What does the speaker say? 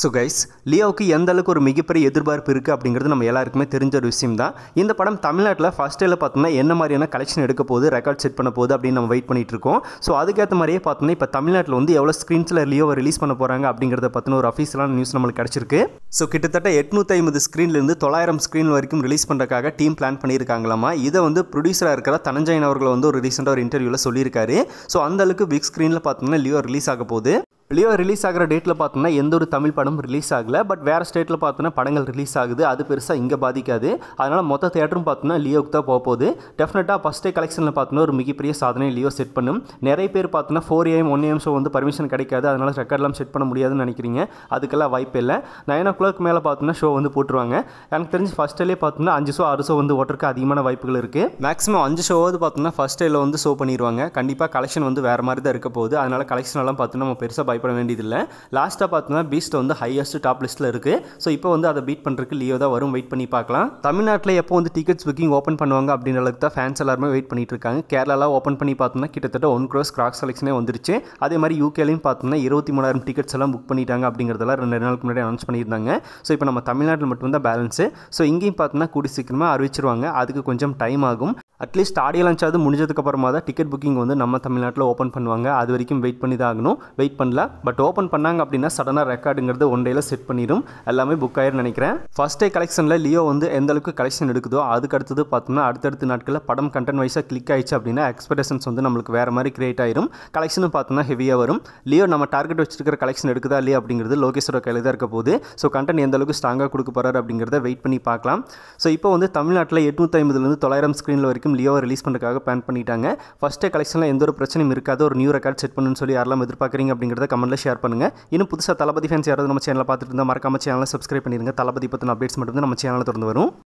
so guys லியோவுக்கு எந்த அளவுக்கு ஒரு மிகப்பெரிய எதிர்பார்ப்பு இருக்குது அப்படிங்கிறது நம்ம எல்லாருக்குமே தெரிஞ்ச ஒரு விஷயம் தான் இந்த படம் தமிழ்நாட்டில் ஃபஸ்ட் டேல பார்த்தோம்னா என்ன மாதிரியான கலெக்ஷன் எடுக்க போகுது ரெக்கார்ட் செட் பண்ண போகுது அப்படின்னு நம்ம வெயிட் பண்ணிட்டு இருக்கோம் ஸோ அதுக்கேற்ற மாதிரியே பார்த்தோம்னா இப்போ தமிழ்நாட்டில் வந்து எவ்வளோ ஸ்க்ரீன்ஸில் லியோவை ரிலீஸ் பண்ண போகிறாங்க அப்படிங்கிறத பற்றின ஒரு அஃபீஷியலான நியூஸ் நம்மளுக்கு கிடச்சிருக்கு ஸோ கிட்டத்தட்ட எட்நூற்றி ஐம்பது ஸ்க்ரீன்லேருந்து தொள்ளாயிரம் ஸ்க்ரீன் வரைக்கும் ரிலீஸ் பண்ணுறக்காக டீம் பிளான் பண்ணியிருக்காங்களாமா இதை வந்து ப்ரொடியூசராக இருக்கிற தனஞ்சயன் அவர்களை வந்து ஒரு ரீசெண்டாக ஒரு இன்டர்வியூவில் சொல்லியிருக்காரு ஸோ அந்த அளவுக்கு பிக் ஸ்க்ரீனில் பார்த்தோம்னா லியோ ரிலீஸ் ஆக போகுது லியோ ரிலீஸ் ஆகிற டேட்டில் பார்த்தோன்னா எந்த ஒரு தமிழ் படமும் ரிலீஸ் ஆகலை பட் வேறு ஸ்டேட்டில் பார்த்தோன்னா படங்கள் ரிலீஸ் ஆகுது அது பெருசாக இங்கே பாதிக்காது அதனால் மொத்த தேட்டரும் பார்த்தோம்னா லியோக்கு தான் போக போகுது டெஃபினட்டாக ஃபஸ்ட்டே கலெக்ஷனில் பார்த்தோன்னா ஒரு மிகப்பெரிய சாதனை லியோ செட் பண்ணும் நிறைய பேர் பார்த்தோன்னா four AM one AM show வந்து பர்மிஷன் கிடைக்காது அதனால் ரெக்கார்ட்லாம் செட் பண்ண முடியாதுன்னு நினைக்கிறீங்க அதுக்கெல்லாம் வாய்ப்பு இல்லை நைன் ஓ கிளாக் மேலே பார்த்தோன்னா ஷோ வந்து போட்டுருவாங்க எனக்கு தெரிஞ்சு ஃபஸ்ட் டேலே பார்த்தோன்னா அஞ்சு ஷோ ஆறு ஷோ வந்து ஓட்டுறதுக்கு அதிகமான வாய்ப்புகள் இருக்குது மேக்ஸிமம் அஞ்சு ஷோவாவது பார்த்தோன்னா ஃபஸ்ட் டேல வந்து ஷோ பண்ணிடுவாங்க கண்டிப்பாக கலெக்ஷன் வந்து வேறு மாதிரி தான் இருக்க போகுது அதனால் கலெக்ஷன் எல்லாம் பார்த்தோன்னா நம்ம பெருசாக பயப்பட வேண்டியதில்லை லாஸ்ட்டாக பார்த்தோன்னா பீஸ்ட் வந்து ஹையஸ்ட் டாப் லிஸ்ட்டில் இருக்குது ஸோ இப்போ வந்து அதை பீட் பண்ணுறதுக்கு லியோ தான் வரும் வெயிட் பண்ணி பார்க்கலாம் தமிழ்நாட்டில் எப்போ வந்து டிக்கெட்ஸ் புக்கிங் ஓப்பன் பண்ணுவாங்க அப்படின்ற அளவுக்கு தான் ஃபேன்ஸ் எல்லாருமே வெயிட் பண்ணிட்டு இருக்காங்க கேரளாவில் ஓப்பன் பண்ணி பார்த்தோம்னா கிட்டத்தட்ட ஒன் க்ரோஸ் கிராக்ஸ் செலெக்ஷனே வந்துருச்சு அதே மாதிரி யூகேலையும் பார்த்தோம்னா இருபத்தி மூணாயிரம் டிக்கெட்ஸ் எல்லாம் புக் பண்ணிட்டாங்க அப்படிங்கிறதெல்லாம் ரெண்டு நாளுக்கு முன்னாடி அனௌன்ஸ் பண்ணியிருந்தாங்க ஸோ இப்போ நம்ம தமிழ்நாட்டில் மட்டும்தான் பேலன்ஸு ஸோ இங்கேயும் பார்த்தோம்னா கூடி சீக்கிரமாக அறிவிச்சிருவாங்க அதுக்கு கொஞ்சம் டைம் ஆகும் அட்லீஸ்ட் ஆடியோ லான்ச்சாவது முடிஞ்சதுக்கப்புறமா தான் டிக்கெட் புக்கிங் வந்து நம்ம தமிழ்நாட்டில் ஓப்பன் பண்ணுவாங்க அது வரைக்கும் வெயிட் பண்ணி தான் ஆகணும் வெயிட் பண்ணல பட் ஓப்பன் பண்ணாங்க அப்படின்னா சடனாக ரெக்கார்டுங்கிறது ஒன் டேயில் செட் பண்ணிடும் எல்லாமே புக் ஆயிரும் நினைக்கிறேன் ஃபர்ஸ்ட் டே கலெக்ஷனில் லியோ வந்து எந்த அளவுக்கு கலெக்ஷன் எடுக்குதோ அதுக்கு அடுத்தது பார்த்தோம்னா அடுத்தடுத்த நாட்களில் படம் கண்டென்ட் வைஸாக கிளிக் ஆயிடுச்சு அப்படின்னா எக்ஸ்பெக்டேஷன்ஸ் வந்து நம்மளுக்கு வேறு மாதிரி கிரியேட் ஆயிரும் கலெக்ஷனும் பார்த்தோம்னா ஹெவியாக வரும் லியோ நம்ம டார்கெட் வச்சிருக்கிற கலெக்ஷன் எடுக்குதா இல்லையா அப்படிங்கிறது லோகேஷோட கையில் தான் இருக்க போகுது ஸோ கண்டென்ட் எந்த அளவுக்கு ஸ்ட்ராங்காக கொடுக்க போகிறார் அப்படிங்கிறத வெயிட் பண்ணி பார்க்கலாம் ஸோ இப்போ வந்து தமிழ்நாட்டில் எட்நூற்றி ஐம்பதுலேருந்து தொள்ளாயிரம் ஸ்க்ரீனில் வரைக்கும் வரைக்கும் லியோவை ரிலீஸ் பண்ணுறதுக்காக பிளான் பண்ணிட்டாங்க ஃபஸ்ட்டு கலெக்ஷனில் எந்த ஒரு பிரச்சனையும் இருக்காது ஒரு நியூ ரெக்கார்ட் செட் பண்ணுன்னு சொல்லி யாரெல்லாம் எதிர்பார்க்குறீங்க அப்படிங்கிறத கமெண்ட்டில் ஷேர் பண்ணுங்கள் இன்னும் புதுசாக தளபதி ஃபேன்ஸ் யாராவது நம்ம சேனலில் பார்த்துட்டு இருந்தால் மறக்காம சேனலில் சப்ஸ்கிரைப் பண்ணிடுங்க தளபதி பற்றின அப்டேட்ஸ் மட்டும் நம்ம சேனலில் திறந்து வரும்